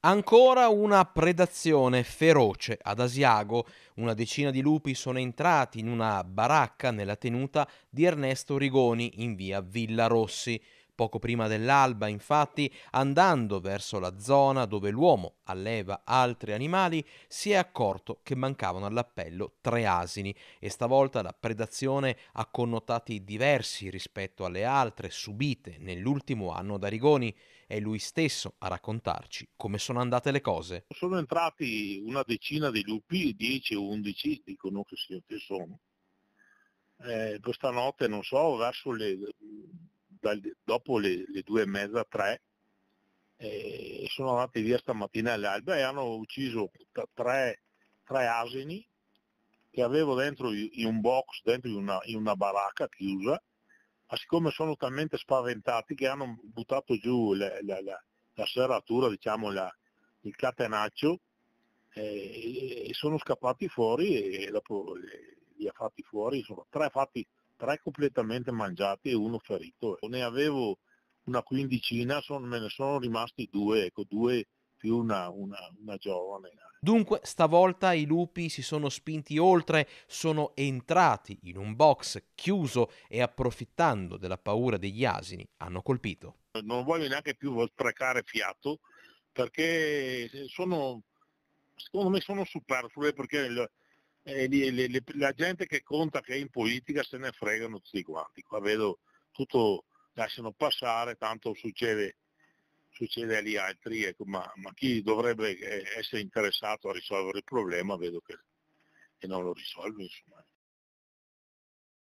Ancora una predazione feroce ad Asiago. Una decina di lupi sono entrati in una baracca nella tenuta di Ernesto Rigoni in via Villa Rossi. Poco prima dell'alba, infatti, andando verso la zona dove l'uomo alleva altri animali, si è accorto che mancavano all'appello tre asini e stavolta la predazione ha connotati diversi rispetto alle altre subite nell'ultimo anno da Rigoni. È lui stesso a raccontarci come sono andate le cose. Sono entrati una decina di lupi, 10 o 11, dicono che sono. Eh, questa notte, non so, verso le dal, dopo le, le, due e mezza, tre, eh, sono andati via stamattina all'alba e hanno ucciso tre, tre asini che avevo dentro in un box, dentro in una, in una baracca chiusa, ma siccome sono talmente spaventati che hanno buttato giù la, la, la, la serratura, diciamo il catenaccio, eh, e sono scappati fuori e dopo li ha fatti fuori, sono tre fatti tre completamente mangiati e uno ferito. Ne avevo una quindicina, son, me ne sono rimasti due, ecco, due più una, una, una, giovane. Dunque, stavolta i lupi si sono spinti oltre, sono entrati in un box chiuso e approfittando della paura degli asini hanno colpito. Non voglio neanche più sprecare fiato perché sono, secondo me sono superflue perché eh, le, le, la gente che conta che è in politica se ne fregano tutti quanti, qua vedo tutto, lasciano passare, tanto succede, succede agli altri, ecco, ma, ma, chi dovrebbe eh, essere interessato a risolvere il problema vedo che, che non lo risolve. Insomma.